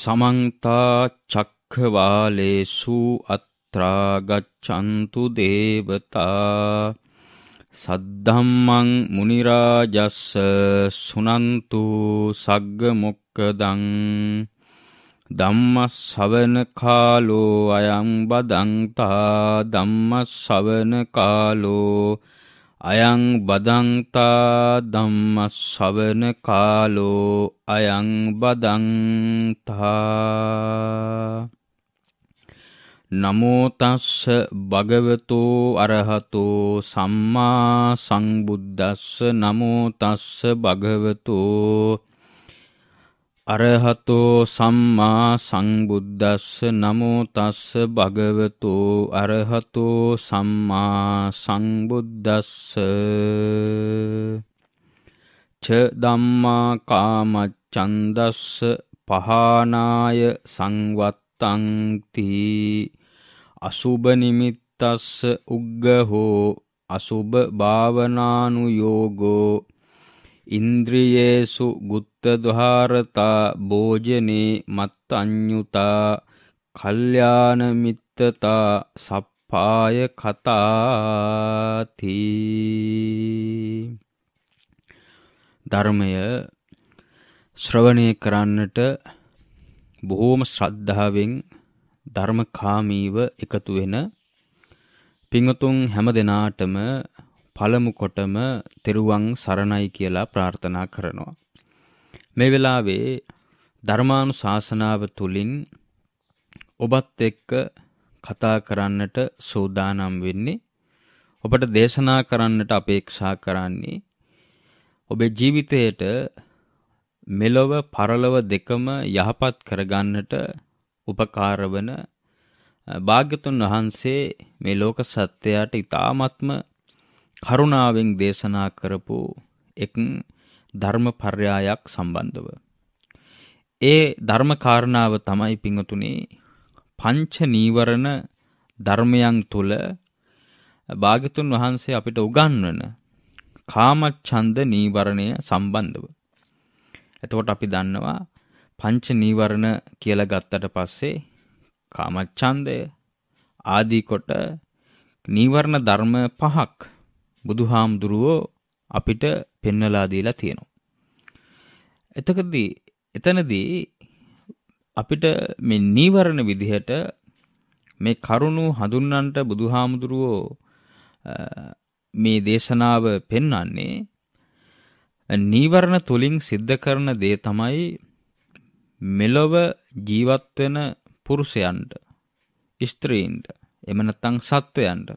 සමන්තා චක්ඛවාලේසු අත්‍රා ගච්ඡන්තු දේවතා සද්ධම්මං මුනි රාජස්ස සුනන්තු සග්ග මොක්කදං ධම්ම ශවන කාලෝ අයං බදන්තා ධම්ම ශවන කාලෝ අයං බදන්තා ධම්ම ශවන කාලෝ අයං බදන්තා නමෝ තස්ස භගවතෝ අරහතෝ සම්මා සංබුද්දස්ස නමෝ තස්ස භගවතෝ අරහතෝ සම්මා සංබුද්දස්ස නමෝ තස්ස භගවතෝ අරහතෝ සම්මා සංබුද්දස්ස ච ධම්මා කාමච්ඡන්දස්ස පහානාය සංවත්තං තී අසුබ නිමිත්තස්ස උග්ගහෝ අසුබ භාවනානුයෝගෝ ඉන්ද්‍රියේසු ගුත්තද්වාරතා භෝජනේ මත්තඤ්ඤුතා කල්යාණ මිත්තතා සප්පාය කතාති ධර්මය ශ්‍රවණය කරන්නට බොහෝම ශ්‍රද්ධාවෙන් ධර්මකාමීව එකතු වෙන පිංගුතුන් හැම දිනාටම පළමු කොටම තෙරුවන් සරණයි කියලා ප්‍රාර්ථනා කරනවා. මේ වෙලාවේ ධර්මානු ශාසනාව තුළින් ඔබත් එක්ක කතා කරන්නට සූදානම් වෙන්නේ ඔබට දේශනා කරන්නට අපේක්ෂා කරන්නේ ඔබේ ජීවිතයට මෙලොව පරලොව දෙකම යහපත් කරගන්නට උපකාර වන භාග්‍යතුන් වහන්සේ මේ ලෝක සත්‍යයට ඊ타ත්ම කරුණාවෙන් දේශනා කරපු එක් ධර්මපර්යායක් සම්බන්ධව. ඒ ධර්මකාරණාව තමයි පිංහතුනේ පංච නීවරණ ධර්මයන් තුල භාගතුන් වහන්සේ අපිට උගන්වන කාමච්ඡන්ද නීවරණය සම්බන්ධව. එතකොට අපි දන්නවා පංච නීවරණ කියලා ගත්තට පස්සේ කාමච්ඡන්දය ආදී කොට නීවරණ ධර්ම පහක් බුදුහාමුදුරුවෝ අපිට පෙන්වලා දීලා තියෙනවා. එතකදී එතනදී අපිට මේ නීවරණ විදිහට මේ කරුණු හඳුන්වන්නට බුදුහාමුදුරුවෝ මේ දේශනාව පෙන්වන්නේ නීවරණ තුලින් සිද්ධ කරන දේ තමයි මෙලොව ජීවත් වෙන පුරුෂයන්ට ස්ත්‍රීන්ට එම නැත්නම් සත්වයන්ට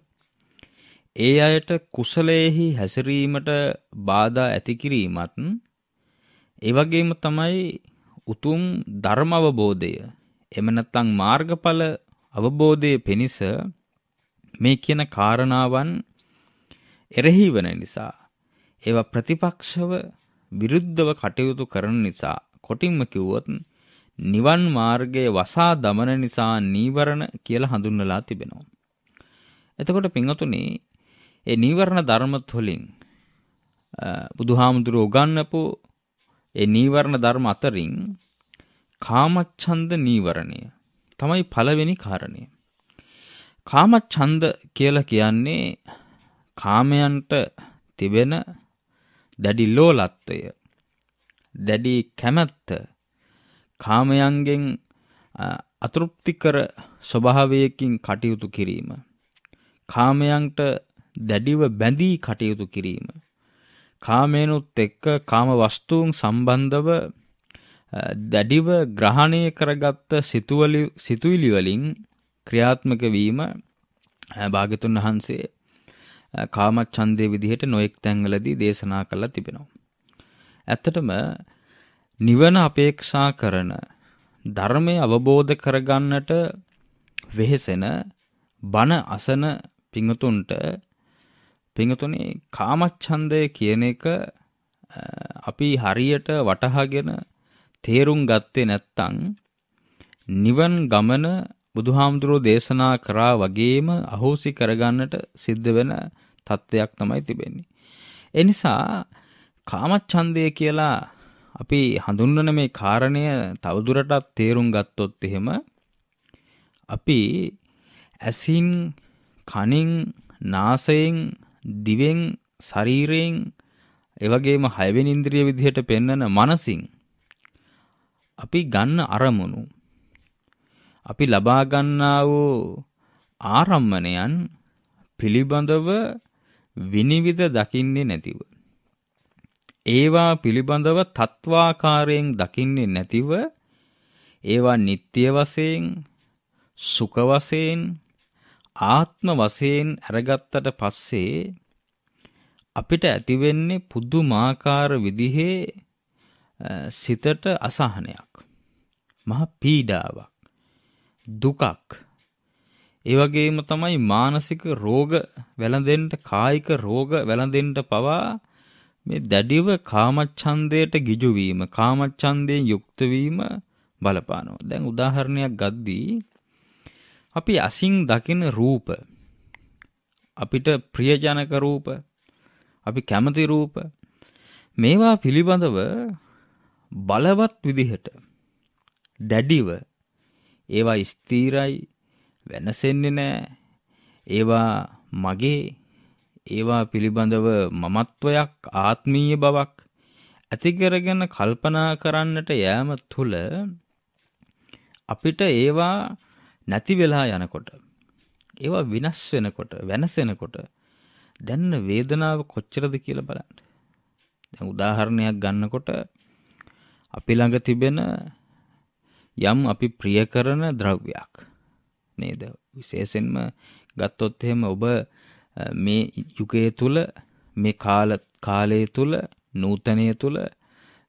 ඒ අයට කුසලයෙහි හැසිරීමට බාධා ඇති කිරීමත් ඒ වගේම තමයි උතුම් ධර්ම අවබෝධය එම නැත්නම් මාර්ගඵල අවබෝධයේ පිණිස මේ කියන කාරණාවන් එරෙහි වෙන නිසා ඒවා ප්‍රතිපක්ෂව විරුද්ධව කටයුතු කරන නිසා කොටින්ම කිව්වොත් නිවන් මාර්ගයේ වසා දමන නිසා නීවරණ කියලා හඳුන්වලා තිබෙනවා. එතකොට පින්වතුනි ඒ නීවරණ ධර්ම තුළින් බුදුහාමුදුරුව උගන්වපු ඒ නීවරණ ධර්ම අතරින් කාමච්ඡන්ද නීවරණය තමයි පළවෙනි කාරණය. කාමච්ඡන්ද කියලා කියන්නේ කාමයන්ට තිබෙන දැඩි ලෝලත්වය දැඩි කැමැත්ත කාමයන්ගෙන් අතෘප්තිකර ස්වභාවයකින් කටයුතු කිරීම කාමයන්ට දැඩිව බැඳී කටයුතු කිරීම. කාමයනුත් එක්ක කාම වස්තුූන් සම්බන්ධව දැඩිව ග්‍රහණය කරගත්ත සිතුවිලි වලින් ක්‍රියාත්මක වීම භාගතුන් වහන්සේ කාමච්ඡන්දේ විදිහට නොඑක් තැන්වලදී දේශනා කළා තිබෙනවා. ඇත්තටම නිවන අපේක්ෂා කරන ධර්මය අවබෝධ කරගන්නට වෙහෙසෙන බණ අසන පිඟුතුන්ට පිඟතුනේ කාමච්ඡන්දය කියන එක අපි හරියට වටහාගෙන තේරුම් ගත්තේ නැත්තම් නිවන් ගමන බුදුහාමුදුරෝ දේශනා කරා වගේම අහෝසි කරගන්නට සිද්ධ වෙන තත්ත්වයක් තමයි තිබෙන්නේ. ඒ නිසා කාමච්ඡන්දය කියලා අපි හඳුන්වන මේ කාරණය තවදුරටත් තේරුම් ගත්තොත් එහෙම අපි ඇසින් කනින් නාසයෙන් දිවෙන් ශරීරයෙන් එවැගේම හයවෙනි ඉන්ද්‍රිය විදිහට පෙන්නන මනසින් අපි ගන්න අරමුණු අපි ලබා ගන්නා වූ ආරම්මණයන් පිළිබඳව විනිවිද දකින්නේ නැතිව ඒවා පිළිබඳව තත්වාකාරයෙන් දකින්නේ නැතිව ඒවා නිත්‍ය වශයෙන් සුඛ වශයෙන් ආත්ම වශයෙන් අරගත්තට පස්සේ අපිට ඇති වෙන්නේ පුදුමාකාර විදිහේ සිතට අසහනයක් මහ පීඩාවක් දුකක් ඒ වගේම තමයි මානසික රෝග වැළඳෙන්න කායික රෝග වැළඳෙන්න පවා මේ දැඩිව කාමච්ඡන්දයට ගිජු වීම කාමච්ඡන්දයෙන් යුක්ත වීම බලපානවා. දැන් උදාහරණයක් ගද්දී අපි අසින් දකින රූප අපිට ප්‍රියජනක රූප අපි කැමති රූප මේවා පිළිබඳව බලවත් විදිහට දැඩිව ඒවා ස්ථීරයි වෙනසෙන්නේ නෑ ඒවා මගේ ඒවා පිළිබඳව මමත්වයක් ආත්මීය බවක් ඇතිකරගෙන කල්පනා කරන්නට යෑම තුළ අපිට ඒවා නැති වෙලා යනකොට ඒවා විනස් වෙනකොට වෙනසෙනකොට දැන්න වේදනාව කොච්චරද කියලා බලන්න. දැන් උදාහරණයක් ගන්නකොට අපි ළඟ තිබෙන යම් අපි ප්‍රිය කරන ද්‍රව්‍යයක් නේද? විශේෂයෙන්ම ගත්තොත් එහෙම ඔබ මේ යුගයේ තුල මේ කාල කාලයේ තුල නූතනයේ තුල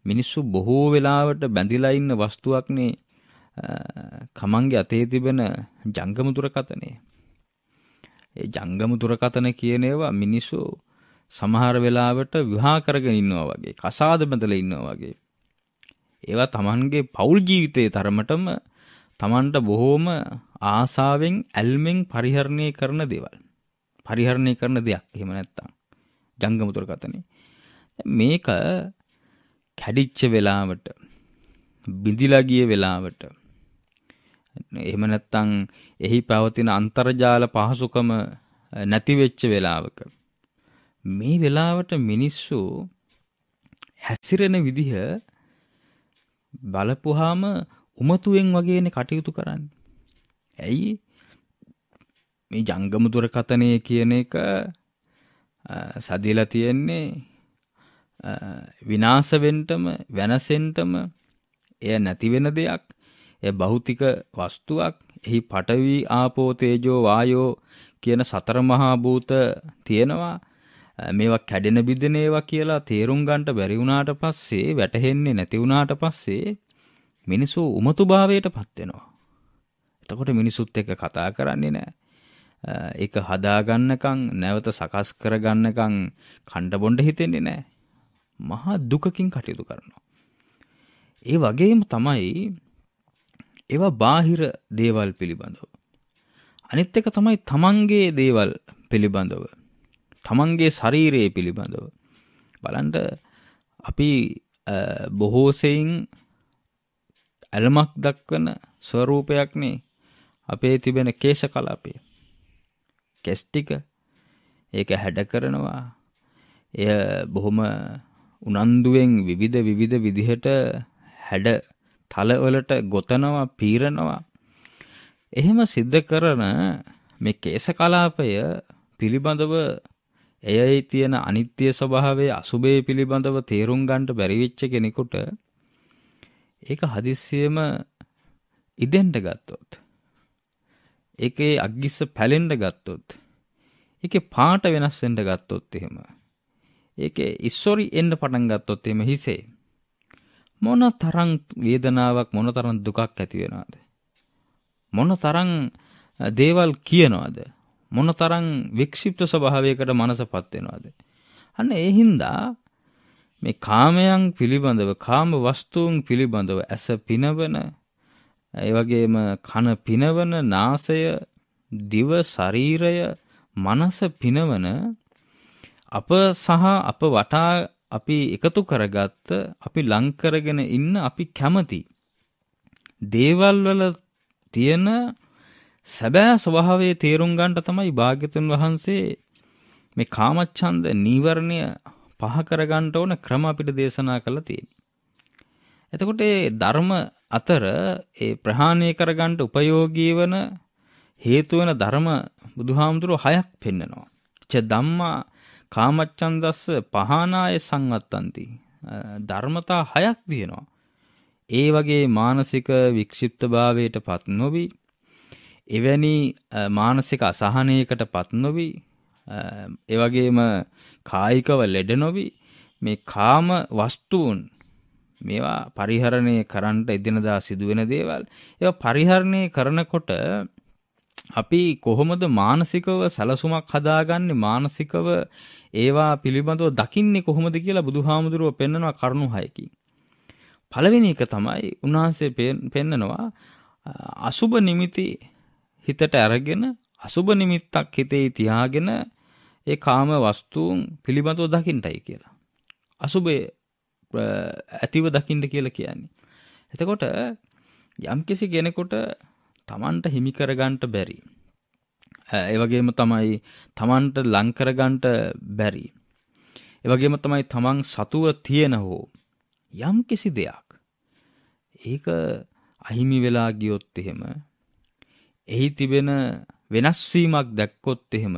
මිනිස්සු බොහෝ වෙලාවට බැඳිලා ඉන්න වස්තුවක්නේ කමන්ගේ අතේ තිබෙන ජංගම දුරකතනය. ඒ ජංගම දුරකතන කියන ඒවා මිනිස්සු සමහර වෙලාවට විවාහ කරගෙන ඉන්නවා වගේ කසාද බඳලා ඉන්නවා වගේ. ඒවා Tamanගේ පෞල් ජීවිතයේ තරමටම Tamanට බොහෝම ආසාවෙන් ඇල්මෙන් පරිහරණය කරන දේවල්. පරිහරණය කරන දෙයක් එහෙම නැත්තම් ජංගම දුරකතනේ. මේක කැඩිච්ච වෙලාවට බිඳිලා ගිය වෙලාවට එහෙම නැත්නම් එහි පැවතින අන්තර්ජාල පහසුකම නැති වෙච්ච වෙලාවක මේ වෙලාවට මිනිස්සු හැසිරෙන විදිහ බලපුවාම උමතුවෙන් වගේනේ කටයුතු කරන්නේ. ඇයි මේ ජංගම දුරකථනය කියන එක සදිලා තියෙන්නේ විනාශ වෙන්නටම වෙනසෙන්නටම එය නැති වෙන දෙයක් ඒ භෞතික වස්තුවක් එහි පඨවි ආපෝ තේජෝ වායෝ කියන සතර මහා භූත තියෙනවා මේවා කැඩෙන බිඳෙන ඒවා කියලා තේරුම් ගන්නට බැරි වුණාට පස්සේ වැටහෙන්නේ නැති වුණාට පස්සේ මිනිස්සු උමතුභාවයටපත් වෙනවා. එතකොට මිනිසුත් එක්ක කතා කරන්නේ නැහැ. ඒක හදාගන්නකම් නැවත සකස් කරගන්නකම් කණ්ඩ බොණ්ඩ හිතෙන්නේ නැහැ. මහා දුකකින් කටයුතු කරනවා. ඒ වගේම තමයි ඒවා බාහිර දේවල් පිළිබඳව. අනිත් එක තමයි තමන්ගේ දේවල් පිළිබඳව. තමන්ගේ ශරීරයේ පිළිබඳව. බලන්ට අපි බොහෝසයින් ඇලමක් දක්වන ස්වරූපයක්නේ අපේ තිබෙන කේශ කලාපේ. කෙස්ටික ඒක හැඩ කරනවා එය බොහොම උනන්දුවෙන් විවිධ විවිධ විදිහට හැඩ තලවලට ගොතනවා පීරනවා එහෙම සිද්ධ කරන මේ කේශ කලාපය පිළිබඳව එයයි තියෙන අනිත්‍ය ස්වභාවය අසුබේ පිළිබඳව තේරුම් ගන්නට බැරි වෙච්ච කෙනෙකුට ඒක හදිස්සියෙම ඉදෙන්න ගත්තොත් ඒකේ අග්ගිස්ස පැලෙන්න ගත්තොත් ඒකේ පාට වෙනස් වෙන්න ගත්තොත් එහෙම ඒකේ ඉස්සොරි එන්න පටන් ගත්තොත් එහෙම හිසේ මොන තරම් වේදනාවක් මොන තරම් දුකක් ඇති වෙනවද මොන තරම් දේවල් කියනවද මොන තරම් වික්ෂිප්ත ස්වභාවයකට මනසපත් වෙනවද අන්න ඒ හින්දා මේ කාමයන් පිළිබඳව කාම වස්තුන් පිළිබඳව ඇස පිනවන ඒ වගේම කන පිනවන නාසය දිව ශරීරය මනස පිනවන අප සහ අප වටා අපි එකතු කරගත්ත අපි ලං කරගෙන ඉන්න අපි කැමති දේවල් වල තියෙන සැබෑ ස්වභාවයේ තේරුම් ගන්නට තමයි භාග්‍යතුන් වහන්සේ මේ කාමච්ඡන්ද නීවරණය පහ කරගන්න ඕන ක්‍රම අපිට දේශනා කළා තියෙන්නේ. එතකොට ඒ ධර්ම අතර ඒ ප්‍රහාණය කරගන්න උපයෝගී වන හේතු වෙන ධර්ම බුදුහාමුදුරුවෝ හයක් පෙන්නනවා. ච ධම්මා කාමච්ඡන්දස්ස පහනාය සංවත්තන්ති. ධර්මතා හයක් තියෙනවා. ඒ වගේ මානසික වික්ෂිප්තභාවයට පත් නොවි එවැනි මානසික අසහනයකට පත් නොවි එවගේම කායිකව ලෙඩ නොවි මේ කාම වස්තුූන් මේවා පරිහරණය කරන්නට එදිනදා සිදුවෙන දේවල් ඒ පරිහරණය කරනකොට අපි කොහොමද මානසිකව සැලසුමක් හදාගන්නේ මානසිකව ඒවා පිළිබඳව දකින්නේ කොහොමද කියලා බුදුහාමුදුරුව පෙන්නනවා කරුණු හයකින්. පළවෙනි එක තමයි උන්වහන්සේ පෙන්නනවා අසුබ නිමිති හිතට අරගෙන අසුබ නිමිත්තක් හිතේ තියාගෙන ඒ කාම වස්තුන් පිළිබඳව දකින්නයි කියලා. අසුබේ ඇතිව දකින්න කියලා කියන්නේ. එතකොට යම්කිසි කෙනෙකුට තමන්ට හිමිකරගන්ට බැරි. ඒවගේම තමයි තමන්ට ලංකරගන්ට බැරි. එවගේම තමයි තමන් සතුව තියෙන හෝ යම් කිසි දෙයක්. ඒක අහිමි වෙලා ගියොත් එහෙම එහි තිබෙන වෙනස්වීමක් දැක්කොත් එහෙම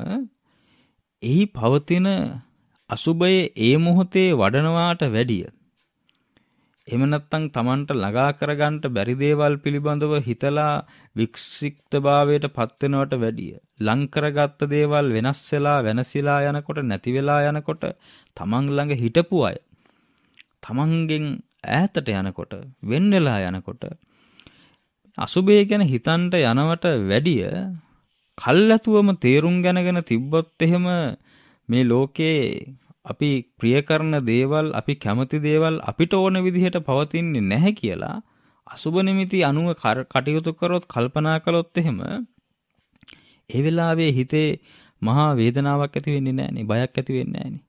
එහි පවතින අසුභයේ ඒ මොහොතේ වඩනවාට වැඩිය එහෙම නැත්නම් Tamanට ළඟා කරගන්න බැරි දේවල් පිළිබඳව හිතලා වික්ෂිප්තභාවයට පත් වෙනවට වැඩිය ලං කරගත්ත දේවල් වෙනස් වෙලා වෙනසිලා යනකොට නැති වෙලා යනකොට Taman ළඟ හිටපු අය Tamanගෙන් ඈතට යනකොට වෙන් වෙලා යනකොට අසුබය ගැන හිතන්ට යනවට වැඩිය කල්ැතුවම තේරුම් ගැනගෙන තිබ්බොත් එහෙම මේ ලෝකේ අපි ප්‍රිය කරන දේවල් අපි කැමති දේවල් අපිට ඕන විදිහට පවතින්නේ නැහැ කියලා අසුබ නිමිති අනුව කටයුතු කරොත් කල්පනා කළොත් එහෙම ඒ වෙලාවේ හිතේ මහා වේදනාවක් ඇති වෙන්නේ නැහැ නේ බයක් ඇති වෙන්නේ නැහැ නේ.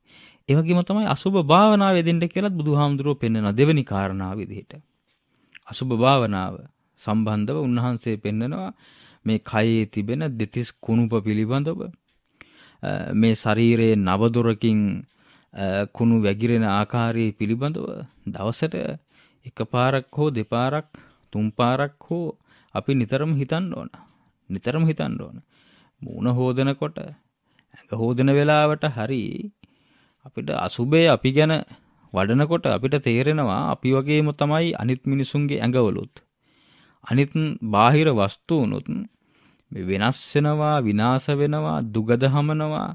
ඒ වගේම තමයි අසුබ භාවනාව යෙදෙන්න කියලාත් බුදුහාමුදුරුවෝ පෙන්වනවා දෙවෙනි කාරණාව විදිහට. අසුබ භාවනාව සම්බන්ධව උන්වහන්සේ පෙන්නනවා මේ කයේ තිබෙන දෙතිස් කුණුප පිළිබඳව මේ ශරීරයේ නවදොරකින් කුණු වැගිරෙන ආකාරයේ පිළිබඳව දවසට එකපාරක් හෝ දෙපාරක් තුන්පාරක් හෝ අපි නිතරම හිතන්න ඕන. නිතරම හිතන්න ඕන. මූණ හෝදනකොට ඇඟ හෝදන වෙලාවට හරි අපිට අසුබේ අපි ගැන වඩනකොට අපිට තේරෙනවා අපි වගේම තමයි අනිත් මිනිසුන්ගේ ඇඟවලුත් අනිත් බාහිර වස්තුනුත් වෙනස් වෙනවා විනාශ වෙනවා දුගද හමනවා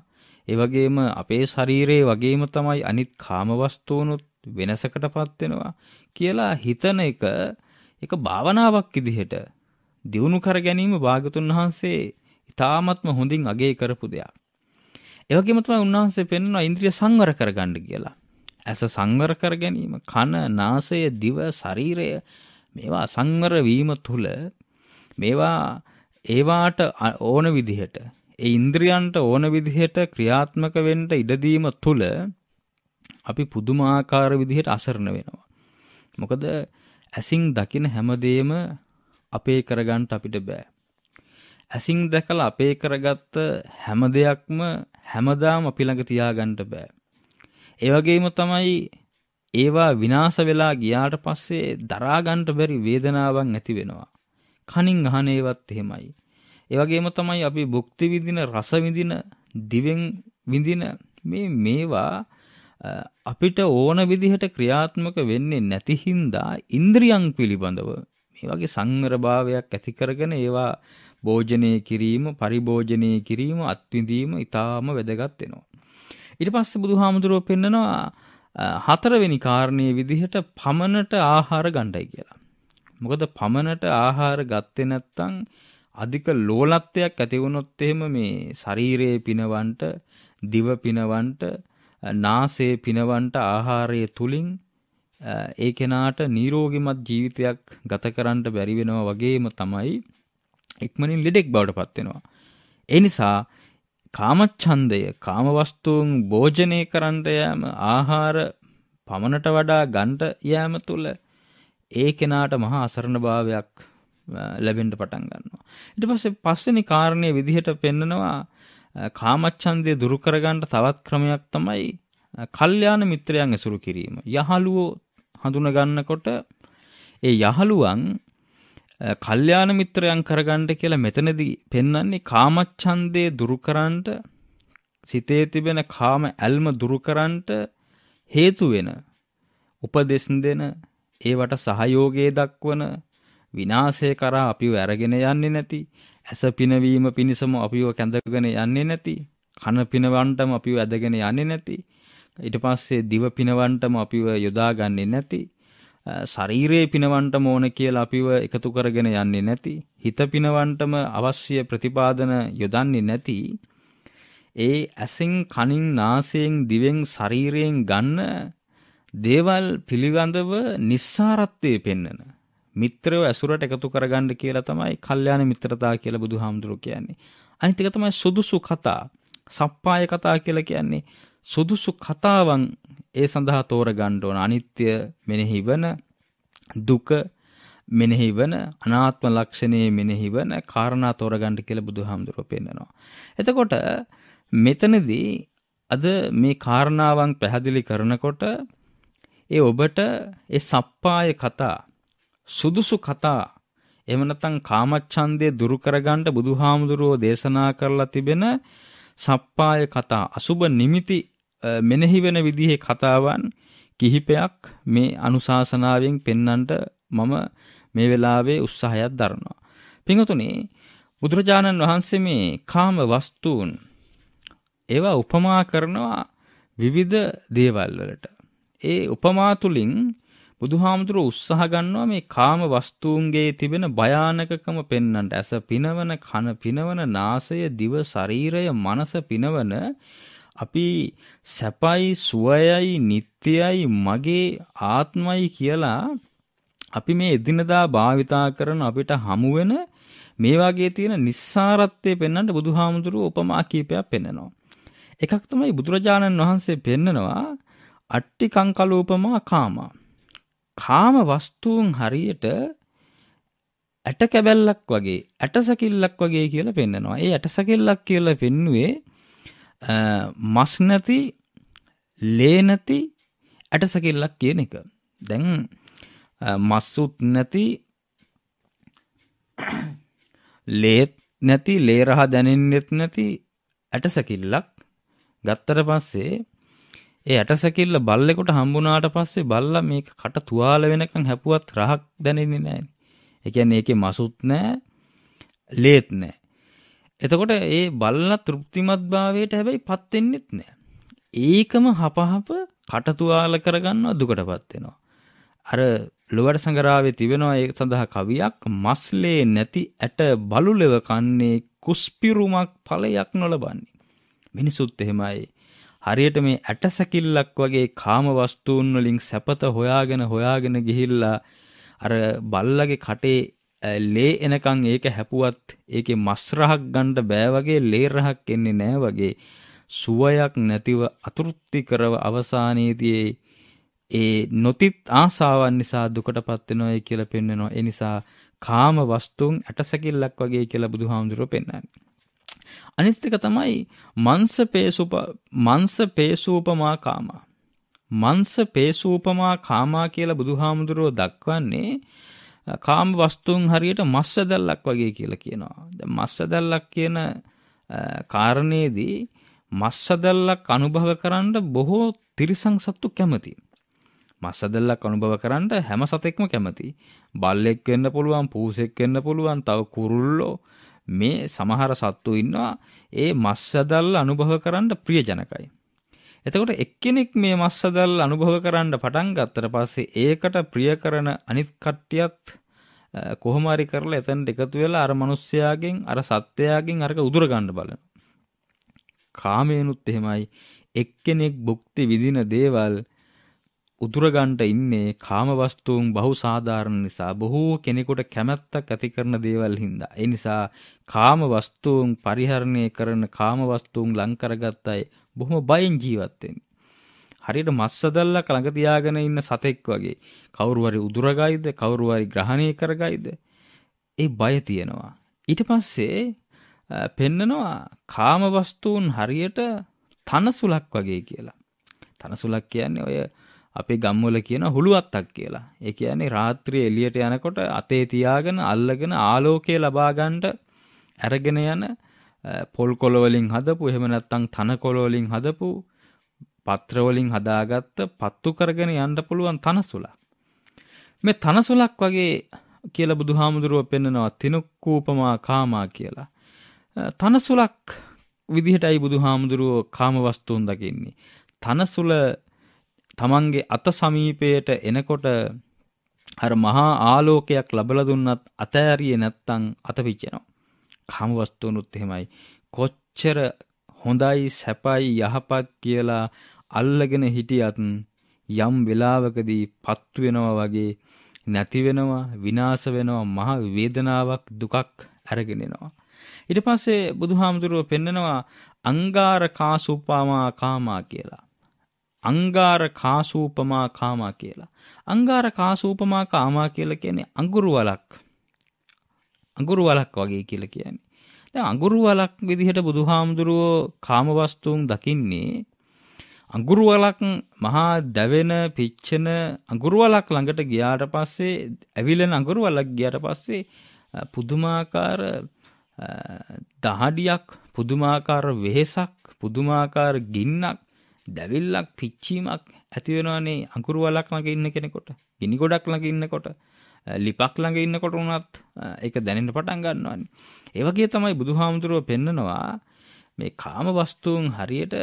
ඒ වගේම අපේ ශරීරයේ වගේම තමයි අනිත් කාම වස්තුනුත් වෙනසකටපත් වෙනවා කියලා හිතන එක ඒක භාවනාවක් විදිහට දියුණු කර ගැනීම භාගතුන් වහන්සේ ඉතාමත්ම හොඳින් අගේ කරපු දෙයක්. ඒ වගේම තමයි උන්වහන්සේ පෙන්වනවා ඉන්ද්‍රිය සංවර කරගන්න කියලා. ඇස සංවර කර ගැනීම කන නාසය දිව ශරීරය මේවා සංවර වීම තුල මේවා ඒවාට ඕන විදිහට ඒ ඉන්ද්‍රියන්ට ඕන විදිහට ක්‍රියාත්මක වෙන්න ඉඩදීම තුළ අපි පුදුමාකාර විදිහට අසරණ වෙනවා. මොකද ඇසින් දකින හැමදේම අපේ කරගන්න අපිට බෑ. ඇසින් දැකලා අපේ කරගත්ත හැම දෙයක්ම හැමදාම අපි ළඟ තියාගන්න බෑ. ඒ වගේම තමයි ඒවා විනාශ වෙලා ගියාට පස්සේ දරා ගන්න බැරි වේදනාවක් ඇති වෙනවා. කනින් අහන ඒවත් එහෙමයි. ඒ වගේම තමයි අපි භුක්ති විඳින රස විඳින දිවෙන් විඳින මේ මේවා අපිට ඕන විදිහට ක්‍රියාත්මක වෙන්නේ නැති හින්දා ඉන්ද්‍රියන් පිළිබඳව මේ වගේ සංවරභාවයක් ඇති කරගෙන ඒවා භෝජනය කිරීම පරිභෝජනය කිරීම අත්විඳීම ඊටාම වැදගත් වෙනවා ඊට පස්සේ බුදුහාමුදුරුවෝ පෙන්නනවා හතරවෙනි කාරණයේ විදිහට පමනට ආහාර ගණ්ඩයි කියලා මොකද පමනට ආහාර ගත්තේ නැත්නම් අධික ලෝලත්වයක් ඇති වුණොත් එහෙම මේ ශරීරයේ පිනවන්ට දිව පිනවන්ට නාසයේ පිනවන්ට ආහාරයේ තුලින් ඒ කෙනාට නිරෝගිමත් ජීවිතයක් ගත කරන්න බැරි වෙනවා වගේම තමයි ඉක්මනින් ලෙඩෙක් බවට පත් වෙනවා. ඒ නිසා කාමච්ඡන්දය කාමවස්තුන් භෝජනය කරන්න යෑම ආහාර පමණට වඩා ගන්න යෑම තුල ඒ කෙනාට මහා අසරණභාවයක් ලැබෙන්ට පටන් ගන්නවා. ඉට පස්සේ පස්සනි කාරණය විදිහට පෙන්නනවා කාමච්චන්දය දුරුකරගන්නට තවත් ක්‍රමයක් තමයි කල්්‍යාන මිත්‍රයන් ඇසුරු කිරීම. යහළුවෝ හඳුනගන්නකොට ඒ යහළුවන් කල්්‍යාන මිත්‍රයන් කරගන්නට කියලා මෙතනදී පෙන්වන්නේ කාමච්චන්දය දුරුකරන්ට සිතේ තිබෙන කාම ඇල්ම දුරුකරන්ට හේතු වෙන උපදෙස් දෙන ඒවට සහයෝගයේ දක්වන විනාශය කරා අපිව ඇරගෙන යන්නේ නැති ඇස පිනවීම පිණිසම අපිව කැඳගෙන යන්නේ නැති කන පිනවන්ටම අපිව ඇදගෙන යන්නේ නැති ඊට පස්සේ දිව පිනවන්ටම අපිව යොදාගන්නේ නැති ශරීරයේ පිනවන්ටම ඕන කියලා අපිව එකතු කරගෙන යන්නේ නැති හිත පිනවන්ටම අවශ්‍ය ප්‍රතිපාදන යොදන්නේ නැති ඒ ඇසින් කනින් නාසයෙන් දිවෙන් ශරීරයෙන් ගන්න දේවල් පිළිබඳව නිස්සාරත්වයේ පෙන්වන මිත්‍රයෝ ඇසුරට එකතු කරගන්න කියලා තමයි කල්යාණ මිත්‍රතා කියලා බුදුහාමුදුරුවෝ කියන්නේ. අනිත් එක තමයි සුදුසු කතා. සප්පාය කතා කියලා කියන්නේ සුදුසු කතාවන් ඒ සඳහා තෝරගන්න ඕන. අනිත්‍ය මෙනෙහි වන දුක මෙනෙහි වන අනාත්ම ලක්ෂණයේ මෙනෙහි වන කාරණා තෝරගන්න කියලා බුදුහාමුදුරුවෝ පෙන්නනවා. එතකොට මෙතනදී අද මේ කාරණාවන් පැහැදිලි කරනකොට ඒ ඔබට ඒ සප්පාය කතා සුදුසු කතා එහෙම නැත්නම් කාමච්ඡන්දේ දුරු කරගන්න බුදුහාමුදුරුවෝ දේශනා කරලා තිබෙන සප්පාය කතා අසුබ නිමිති මෙනෙහි වෙන විදිහේ කතාවන් කිහිපයක් මේ අනුශාසනාවෙන් පෙන්වන්නට මම මේ වෙලාවේ උත්සාහයක් දරනවා. පින්වතුනි බුදුරජාණන් වහන්සේ මේ කාම වස්තුන් ඒවා උපමා කරනවා විවිධ දේවල් වලට. ඒ උපමා තුලින් බුදුහාමුදුරුව උත්සාහ ගන්නවා මේ කාම වස්තුන්ගේ තිබෙන භයානකකම පෙන්වන්නට. ඇස පිනවන, කන පිනවන, නාසය, දිව, ශරීරය, මනස පිනවන අපි සැපයි, සුවයයි, නිත්‍යයි, මගේ ආත්මයි කියලා අපි මේ එදිනදා භාවිතා කරන අපිට හමු වෙන මේ වගේ තියෙන nissarattye පෙන්වන්නට බුදුහාමුදුරුව උපමා කීපයක් පෙන්වනවා. එකක් තමයි බුදුරජාණන් වහන්සේ පෙන්නනවා අට්ටි කංකලූපමා කාමා කාම වස්තුන් හරියට ඇට කැබැල්ලක් වගේ ඇටසකිල්ලක් වගේ කියලා පෙන්නනවා. ඒ ඇටසකිල්ලක් කියලා පෙන්නුවේ මස් නැති ලේ නැති ඇටසකිල්ලක් කියන එක. දැන් මස්සුත් නැති ලේත් නැති ලේ රහ දැනෙන්නෙත් නැති ඇටසකිල්ලක් ගත්තට පස්සේ ඒ ඇටසැකිල්ල බල්ලෙකුට හම්බුනාට පස්සේ බල්ලා මේක කට තුවාල වෙනකන් හැපුවත් රහක් දැනෙන්නේ නැහැ. ඒ කියන්නේ ඒකේ මසුත් නැහැ, ලේත් නැහැ. එතකොට ඒ බල්ලා තෘප්තිමත් භාවයට හැබැයිපත් වෙන්නෙත් නැහැ. ඒකම හපහප කට තුවාල කරගන්නවා දුකටපත් වෙනවා. අර ලොවට සංගරාවේ තිබෙනවා ඒ සඳහා කවියක් මස්ලේ නැති ඇට බලුලෙව කන්නේ කුස්පිරුමක් ඵලයක් නොලබන්නේ. මිනිසුත් එහෙමයි හරියට මේ ඇටසැකිල්ලක් වගේ කාම වස්තුන් වලින් සැපත හොයාගෙන හොයාගෙන ගිහිල්ලා අර බල්ලගේ කටේ ලේ එනකන් ඒක හැපුවත් ඒකේ මස් රහක් ගන්න බෑ වගේ ලේ රහක් එන්නේ නෑ වගේ සුවයක් නැතිව අතෘප්ති කරව අවසානයේදී ඒ නොතිත් ආසාවන් නිසා දුකටපත් වෙනවා කියලා පෙන්වනවා ඒ නිසා කාම වස්තුන් ඇටසැකිල්ලක් වගේ කියලා බුදුහාමුදුරුවෝ පෙන්වන්නේ අනිස්තක තමයි මංස පේසුප මංස පේසූපමා කාමා. මංස පේසූපමා කාමා කියලා බුදුහාමුදුරුවෝ දක්වන්නේ කාම වස්තුන් හරියට මස් වැදල්ලක් වගේ කියලා කියනවා. දැන් මස් වැදල්ලක් කියන කාරණේදී මස් වැදල්ලක් අනුභව කරන්න බොහෝ තිරිසන් සත්තු කැමති. මස් වැදල්ලක් අනුභව කරන්න හැම සතෙක්ම කැමති. බල්ලෙක් වෙන්න පුළුවන්, පූසෙක් වෙන්න පුළුවන්, තව කුරුල්ලෝ, මේ සමහර සත්තු ඉන්නවා ඒ මස්සදල් අනුභව කරන්න ප්‍රියජනකයි. එතකොට එක්කෙනෙක් මේ මස්සදල් අනුභව කරන්න පටන් ගත්තට පස්සේ ඒකට ප්‍රිය කරන අනිත් කට්ටියත් කොහොම හරි කරලා එතනට එකතු වෙලා අර මිනිස්සයාගෙන් අර සත්ත්වයාගෙන් අරක උදුර ගන්න බලන. කාමේනුත් එහෙමයි එක්කෙනෙක් භුක්ති විඳින දේවල් උදුරගන්ට ඉන්නේ කාමවස්තුන් බහුසාධාරණ නිසා බොහෝ කෙනෙකුට කැමැත්තක් ඇති කරන දේවල් හින්දා. ඒ නිසා කාමවස්තුන් පරිහරණය කරන කාමවස්තුන් ලං කරගත්තයි බොහොම බයෙන් ජීවත් වෙන්නේ. හරියට මස්සදල්ලා ළඟ තියාගෙන ඉන්න සතෙක් වගේ කවුරු හරි උදුරගයිද කවුරු හරි ග්‍රහණය කරගයිද ඒ බය තියෙනවා. ඊට පස්සේ පෙන්නනවා කාමවස්තුන් හරියට තනසුලක් වගේ කියලා. තනසුලක් කියන්නේ ඔය අපේ ගම්වල කියන හුළු අත්තක් කියලා. ඒ කියන්නේ රාත්‍රියේ එළියට යනකොට අතේ තියාගෙන අල්ලගෙන ආලෝකය ලබා ගන්නට අරගෙන යන පොල් කොළ වලින් හදපු එහෙම නැත්නම් තන කොළ වලින් හදපු පත්‍ර වලින් හදාගත්ත පත්තු කරගෙන යන්න පුළුවන් තනසුලක්. මේ තනසුලක් වගේ කියලා බුදුහාමුදුරුව පෙන්නනවා තිනුක්කූපමා කාමා කියලා. තනසුලක් විදිහටයි බුදුහාමුදුරුව කාම වස්තුන් දකින්නේ. තනසුල තමන්ගේ අත සමීපයට එනකොට අර මහා ආලෝකයක් ලබලා දුන්නත් අතෑරියේ නැත්තම් අත පිච්චෙනවා. කාම වස්තුනුත් එහෙමයි. කොච්චර හොඳයි සැපයි යහපත් කියලා අල්ලගෙන හිටියත් යම් වෙලාවකදී පත් වෙනවා වගේ නැති වෙනවා විනාශ වෙනවා මහ වේදනාවක් දුකක් අරගෙන එනවා ඊට පස්සේ බුදුහාමුදුරුව පෙන්නනවා අංගාරකාසුපාමා කාමා කියලා අංගාර කාසූපමා කාමා කියලා. අංගාර කාසූපමා කාමා කියලා කියන්නේ අඟුරු වලක්. අඟුරු වලක් වගේ කියලා කියන්නේ. දැන් අඟුරු වලක් විදිහට බුදුහාමුදුරුවෝ කාමවස්තුන් දකින්නේ අඟුරු වලක් මහා දැවෙන පිච්චෙන අඟුරු වලක් ළඟට ගියාට පස්සේ ඇවිලෙන අඟුරු වලක් ගියාට පස්සේ පුදුමාකාර දහඩියක් පුදුමාකාර වෙහෙසක් පුදුමාකාර ගින්නක් දැවිල්ලක් පිච්චීමක් ඇති වෙනවනේ අඟුරු වලක් ළඟ ඉන්න කෙනෙකුට. ගිනි ගොඩක් ළඟ ඉන්නකොට, ලිපක් ළඟ ඉන්නකොට උනත් ඒක දැනෙන්න පටන් ගන්නවානේ. ඒ වගේ තමයි බුදුහාමුදුරුව පෙන්නනවා මේ කාම වස්තුන් හරියට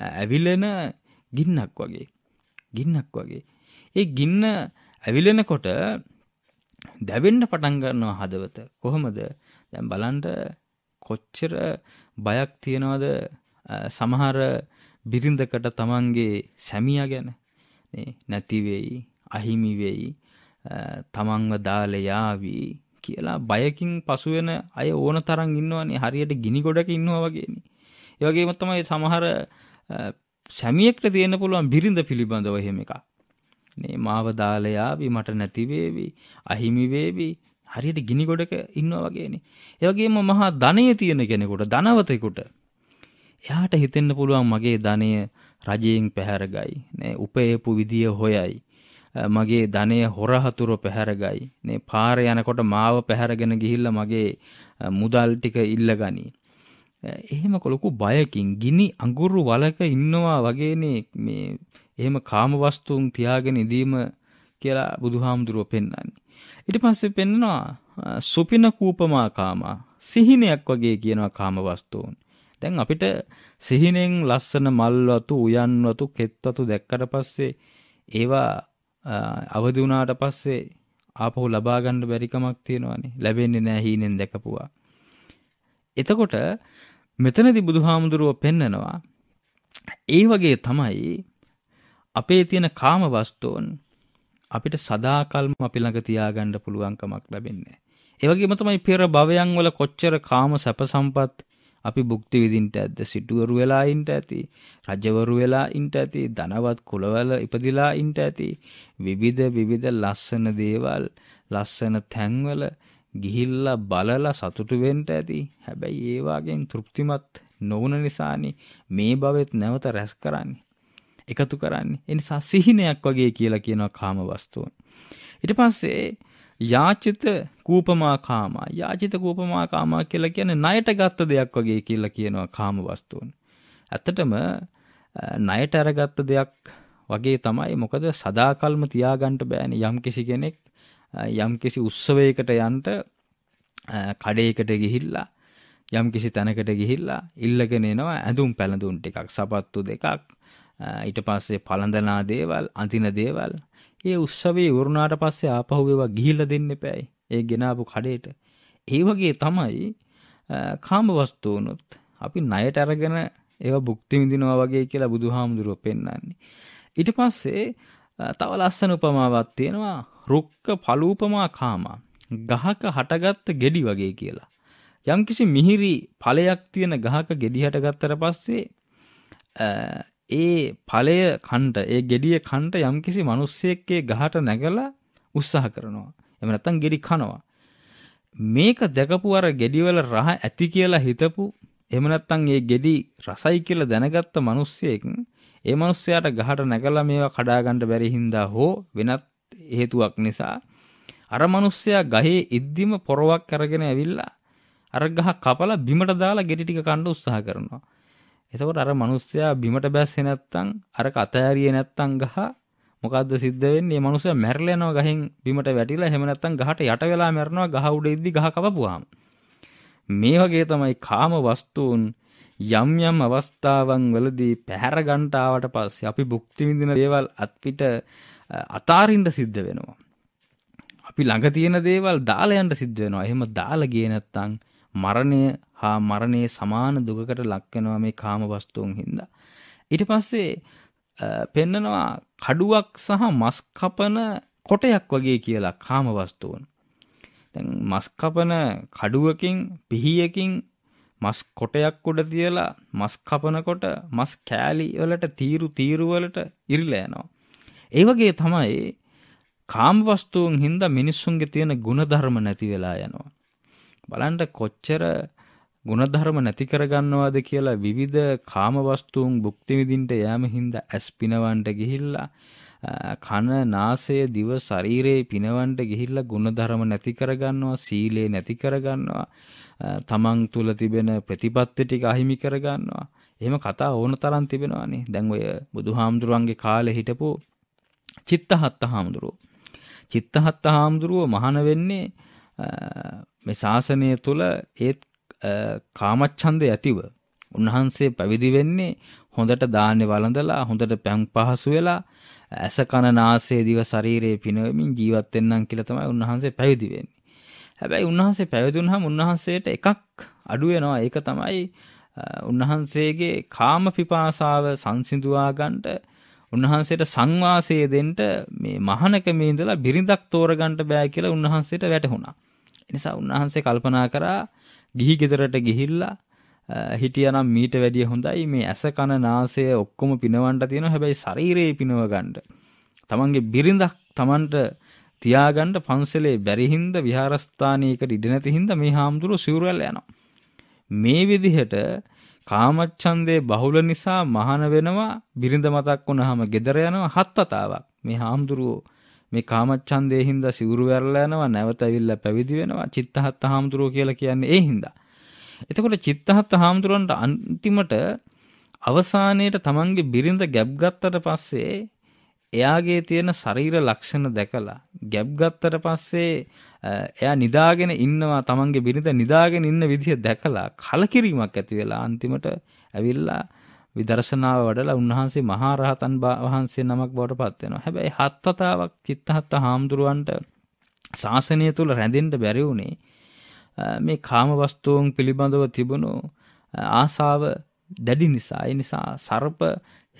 ඇවිලෙන ගින්නක් වගේ. ගින්නක් වගේ. ඒ ගින්න ඇවිලෙනකොට දැවෙන්න පටන් ගන්නවා හදවත. කොහොමද? දැන් බලන්න කොච්චර බයක් තියනවද සමහර බිරිඳකට තමන්ගේ සැමියා ගැන නැතිවෙයි අහිමිවෙයි තමන්ව දාලයාවී කියලා බයකින් පසුවෙන අය ඕන තරන් ඉන්නවනේ හරියට ගිනි ගොඩක ඉන්නවා වගේනි. ඒවගේම තමයි සමහර සැමියෙක්ට තියෙන පුළුවන් බිරිඳ පිළිබඳව එහෙම එක. නේ මාව දාලයාවි මට නැතිවේවි අහිමිවේවි හරියට ගිනි ගොඩක ඉන්නවා වගේනි. ඒවගේම මහා ධනය තියෙන කෙනෙකුට ධනවතෙකුට එයාට හිතෙන්න පුළුවන් මගේ ධනය රජයෙන් පැහැරගයි නේ උපයපු විදිය හොයයි මගේ ධනය හොරහතුර පැහැරගයි නේ පාර යනකොට මාව පැහැරගෙන ගිහිල්ලා මගේ මුදල් ටික ඉල්ලගනි එහෙම කොලොකු බයකින් ගිනි අඟුරු වලක ඉන්නවා වගේනේ මේ එහෙම කාමවස්තුන් තියාගෙන ඉඳීම කියලා බුදුහාමුදුරුව පෙන්වන්නේ ඊට පස්සේ පෙන්නවා සුපින කූපමා කාමා සිහිනයක් වගේ කියනවා කාමවස්තුන් දැන් අපිට සිහිනෙන් ලස්සන මල් වතු උයන් වතු කෙත් වතු දැක්කට පස්සේ ඒවා අවදි වුණාට පස්සේ ආපහු ලබා ගන්න බැරි කමක් තියෙනවනේ ලැබෙන්නේ නැහැ හීනෙන් දැකපුවා එතකොට මෙතනදී බුදුහාමුදුරුව පෙන්නනවා ඒ වගේ තමයි අපේ තියෙන කාම වස්තුන් අපිට සදාකල්ම අපි ළඟ තියාගන්න පුළුවන්කමක් ලැබෙන්නේ. ඒ වගේම තමයි පෙර භවයන් වල කොච්චර කාම සැප සම්පත් අපි භුක්ති විඳින්නට ඇද්ද සිටුවරු වෙලා ඉන්නට ඇති රජවරු වෙලා ඉන්නට ඇති ධනවත් කුලවල ඉපදිලා ඉන්නට ඇති විවිධ විවිධ ලස්සන දේවල් ලස්සන තැන්වල ගිහිල්ලා බලලා සතුටු වෙන්න ඇති හැබැයි ඒ වාගෙන් තෘප්තිමත් නොවුන නිසානේ මේ භවෙත් නැවත රැස් කරන්නේ එකතු කරන්නේ එනිසා සිහිනයක් වගේ කියලා කියනවා කාම වස්තුව ඊට පස්සේ යාචිත කූපමා කාමා යාචිත කූපමා කාමා කියලා කියන්නේ ණයට ගත්ත දෙයක් වගේ කියලා කියනවා කාම වස්තුන්. ඇත්තටම ණයට අරගත්ත දෙයක් වගේ තමයි මොකද සදාකල්ම තියාගන්න බෑනේ යම්කිසි කෙනෙක් යම්කිසි උත්සවයකට යන්න කඩේකට ගිහිල්ලා යම්කිසි තැනකට ගිහිල්ලා ඉල්ලගෙන එනවා ඇඳුම් පැළඳුම් ටිකක් සපත්තු දෙකක් ඊට පස්සේ පළඳනා දේවල් අඳින දේවල් ඒ උත්සවේ වරුණාට පස්සේ ආපහු ඒවා ගිහිල්ලා දෙන්න එපෑයි. ඒ ගෙනාපු කඩේට. ඒ වගේ තමයි කාම වස්තු වුණොත් අපි ණයට අරගෙන ඒවා භුක්ති විඳිනවා වගේ කියලා බුදුහාමුදුරුව පෙන්වන්නේ. ඊට පස්සේ තව ලස්සන උපමාවක් තියෙනවා රුක්ක පලූපමා කාමා. ගහක හටගත්ත ගෙඩි වගේ කියලා. යම්කිසි මිහිරි ඵලයක් තියෙන ගහක ගෙඩි හටගත්තට පස්සේ ඒ ඵලය කන්ට ඒ gediye කන්ට යම්කිසි මිනිස්සෙක්ගේ ගහට නැගලා උත්සාහ කරනවා. එහෙම නැත්නම් gedi කනවා. මේක දැකපු අර gedi වල රහ ඇති කියලා හිතපු එහෙම නැත්නම් ඒ gedi රසයි කියලා දැනගත්ත මිනිස්සෙක් ඒ මිනිස්සයාට ගහට නැගලා මේවා කඩා ගන්න බැරි හින්දා හෝ වෙනත් හේතුවක් නිසා අර මිනිස්සයා ගහේ ඉද්දිම පොරවක් අරගෙන ඇවිල්ලා අර ගහ කපලා බිමට දාලා ගෙඩි ටික කන්න උත්සාහ කරනවා. එතකොට අර මිනිස්සයා බිමට බැස්සේ නැත්තම් අර කතෑරියේ නැත්තම් ගහ මොකද්ද සිද්ධ වෙන්නේ? මේ මිනිස්සයා මැරලා යනවා ගහෙන් බිමට වැටිලා එහෙම නැත්තම් ගහට යට වෙලා මැරෙනවා ගහ උඩ ඉද්දි ගහ කපපුවාම. මේ වගේ තමයි කාම වස්තුන් යම් යම් අවස්ථාවන් වලදී පැහැර ගන්ටාවට පස්සේ අපි භුක්ති විඳින දේවල් අත්පිට අතාරින්න සිද්ධ වෙනවා. අපි ළඟ තියෙන දේවල් දාලා යන්න සිද්ධ වෙනවා. එහෙම දාලා ගියේ නැත්නම් මරණය හා මරණයේ සමාන දුකකට ලක්වෙනවා මේ කාම වස්තුන් හින්දා. ඊට පස්සේ පෙන්නනවා කඩුවක් සහ මස් කපන කොටයක් වගේ කියලා කාම වස්තුන්. දැන් මස් කපන කඩුවකින් පිහියකින් මස් කොටයක් උඩ තියලා මස් කපනකොට මස් කෑලි වලට තීරු තීරු වලට ඉරිලා යනවා. ඒ වගේ තමයි කාම වස්තුන් හින්දා මිනිස්සුන්ගේ තියෙන ಗುಣධර්ම නැති වෙලා යනවා. බලන්න කොච්චර ಗುණධර්ම නැති කරගන්නවාද කියලා විවිධ කාමවස්තුන් භුක්ති විඳින්නට යෑම හින්දා ඇස් පිනවන්ට ගිහිල්ලා කන නාසය දිව ශරීරයේ පිනවන්ට ගිහිල්ලා ಗುಣධර්ම නැති කරගන්නවා සීලේ නැති කරගන්නවා තමන් තුල තිබෙන ප්‍රතිපත්ති ටික අහිමි කරගන්නවා එහෙම කතා ඕන තරම් තිබෙනවානේ දැන් ඔය බුදුහාමුදුරුවන්ගේ කාලේ හිටපු චිත්තහත්ත හාමුදුරුව චිත්තහත්ත හාමුදුරුව මහාන වෙන්නේ මේ ශාසනය තුල ඒත් කාමච්ඡන්දය ඇතිව උන්වහන්සේ පැවිදි වෙන්නේ හොඳට දාන්නේ වළඳලා හොඳට පැන් පහසු වෙලා ඇස කන නාසය දිව ශරීරයේ පිනවමින් ජීවත් වෙන්නම් කියලා තමයි උන්වහන්සේ පැවිදි වෙන්නේ. හැබැයි උන්වහන්සේ පැවිදුණාම උන්වහන්සේට එකක් අඩු වෙනවා. ඒක තමයි උන්වහන්සේගේ කාම පිපාසාව සංසිඳුවා ගන්නට උන්වහන්සේට සංවාසය දෙන්න මේ මහානකමේ ඉඳලා බිරිඳක් තෝරගන්න බෑ කියලා උන්වහන්සේට වැටහුණා. ඒ නිසා උන්වහන්සේ කල්පනා කරා ගිහි ගෙදරට ගිහිල්ලා හිටියනම් මීට වැඩිය හොඳයි මේ ඇස කන නාසය ඔක්කොම පිනවන්ට තියෙන හැබැයි ශරීරයේ පිනව ගන්නට. තමන්ගේ බිරිඳක් තමන්ට තියාගන්න පන්සලේ බැරි හින්දා විහාරස්ථානයකට ඉඩ නැති හින්දා මේ හාමුදුරුවෝ සිවුරල් යනවා. මේ විදිහට කාමච්ඡන්දේ බහුල නිසා මහාන වෙනවා බිරිඳ මතක් වුණාම gedera යනවා හත් අතාවක්. මේ හාමුදුරුවෝ මේ කාමච්ඡන්දේ හින්දා සිවුරු වැරලා යනවා නැවත ඇවිල්ලා පැවිදි වෙනවා චිත්තහත් හාමුදුරුවෝ කියලා කියන්නේ ඒ හින්දා. එතකොට චිත්තහත් හාමුදුරන්ට අන්තිමට අවසානයේට තමන්ගේ බිරිඳ ගැප් ගත්තට පස්සේ එයාගේ තියෙන ශරීර ලක්ෂණ දැකලා ගැප් ගත්තට පස්සේ එයා නිදාගෙන ඉන්නවා තමන්ගේ බිරිඳ නිදාගෙන ඉන්න විදිය දැකලා කලකිරීමක් ඇති වෙලා අන්තිමට ඇවිල්ලා විදර්ශනාව වඩලා උන්වහන්සේ මහා රහතන් වහන්සේ නමක් බවට පත් වෙනවා. හැබැයි හත් වතාවක් චිත්තහත් හාමුදුරුවන්ට ශාසනය තුල රැඳෙන්න බැරි වුණේ මේ කාම වස්තුන් පිළිබඳව තිබුණු ආසාව දැඩි නිසා. ඒ නිසා සර්ප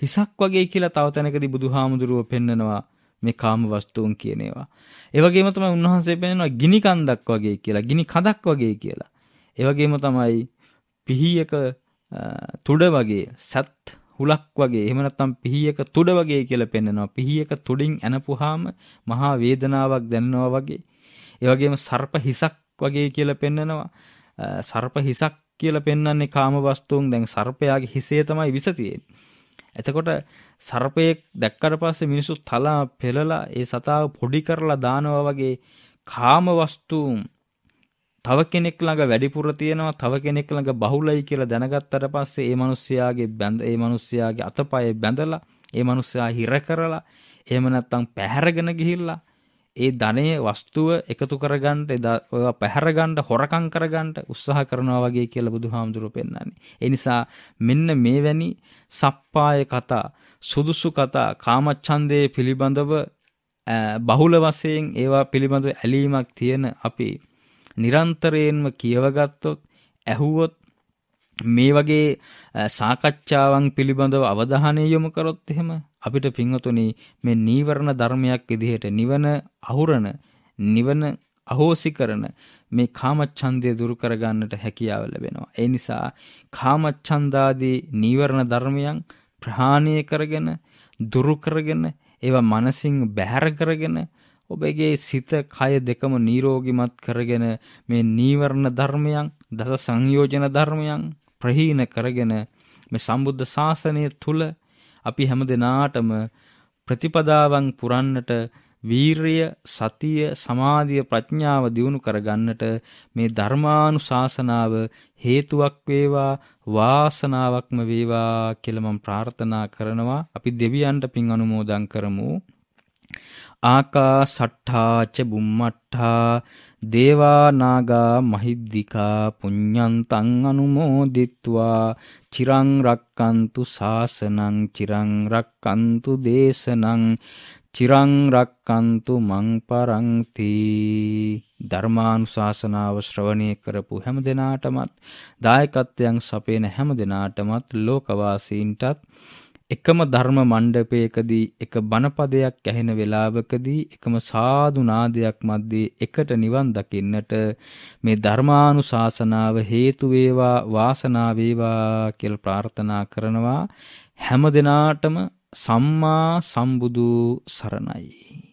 හිසක් වගේ කියලා තව තැනකදී බුදුහාමුදුරුව පෙන්නනවා මේ කාම වස්තුන් කියන ඒවා. ඒ වගේම තමයි උන්වහන්සේ පෙන්නනවා ගිනි කන්දක් වගේ කියලා, ගිනි කඳක් වගේ කියලා. ඒ වගේම තමයි පිහියක තුඩ වගේ සත් හුලක් වගේ එහෙම නැත්නම් පිහියක තුඩ වගේ කියලා පෙන්නනවා. පිහියක තුඩින් ඇනපුවාම මහා වේදනාවක් දැනෙනවා වගේ. ඒ වගේම සර්ප හිසක් වගේ කියලා පෙන්නනවා. සර්ප හිසක් කියලා පෙන්වන්නේ කාම වස්තුන් දැන් සර්පයාගේ හිසේ තමයි විස තියෙන්නේ. එතකොට සර්පයෙක් දැක්කට පස්සේ මිනිස්සු තලා පෙළලා ඒ සතාව පොඩි කරලා දානවා වගේ කාම වස්තුන් තව කෙනෙක් ළඟ වැඩිපුර තියෙනවා තව කෙනෙක් ළඟ බහුලයි කියලා දැනගත්තට පස්සේ ඒ මිනිස්යාගේ බැඳ ඒ මිනිස්යාගේ අතපය බැඳලා ඒ මිනිස්යා හිර කරලා එහෙම නැත්නම් පැහැරගෙන ගිහිල්ලා ඒ ධනයේ වස්තුව එකතු කරගන්න ඒවා පැහැරගන්න හොරකම් කරගන්න උත්සාහ කරනවා වගේ කියලා බුදුහාමුදුරුවෝ පෙන්වන්නේ. ඒ නිසා මෙන්න මේවැනි සප්පාය කතා, සුදුසු කතා, කාමච්ඡන්දේ පිළිබඳව බහුල වශයෙන් ඒවා පිළිබඳව ඇලීමක් තියෙන අපි නිරන්තරයෙන්ම කියවගත්තොත් ඇහුවොත් මේ වගේ සාකච්ඡාවන් පිළිබඳව අවධානය යොමු කරොත් එහෙම අපිට පින්වතුනි මේ නීවරණ ධර්මයක් විදිහට නිවන අහුරන නිවන අහෝසි කරන මේ කාමච්ඡන්දය දුරු කරගන්නට හැකියාව ලැබෙනවා. ඒ නිසා කාමච්ඡන්දාදී නීවරණ ධර්මයන් ප්‍රහාණය කරගෙන දුරු කරගෙන ඒවා මනසින් බැහැර කරගෙන ඔබගේ සිත කය දෙකම නිරෝගිමත් කරගෙන මේ නීවරණ ධර්මයන් දස සංයෝජන ධර්මයන් ප්‍රහීන කරගෙන මේ සම්බුද්ධ ශාසනය තුල අපි හැම දිනාටම ප්‍රතිපදාවන් පුරන්නට වීරිය සතිය සමාධිය ප්‍රඥාව දියුණු කරගන්නට මේ ධර්මානුශාසනාව හේතුවක් වේවා වාසනාවක්ම වේවා කියලා මම ප්‍රාර්ථනා කරනවා අපි දෙවියන්ට පින් අනුමෝදන් කරමු ආකා සට්ඨාච බුම්මට්ඨා දේවානාගා මහිද්దికා පුඤ්ඤන්තං අනුමෝදිත්වා චිරං රක්칸තු සාසනං චිරං රක්칸තු දේශනං චිරං රක්칸තු මං පරන්ති ධර්මානුශාසනාව ශ්‍රවණය කරපු හැම දිනාටමත් දායකත්වයන් සපේන හැම දිනාටමත් ලෝකවාසීන්ටත් එකම ධර්ම මණ්ඩපයකදී එක බණපදයක් ඇහෙන වේලාවකදී එකම සාදු නාදයක් මැද්දේ එකට නිවන් දකින්නට මේ ධර්මානුශාසනාව හේතු වේවා වාසනාව වේවා කියලා ප්‍රාර්ථනා කරනවා හැම දිනාටම සම්මා සම්බුදු සරණයි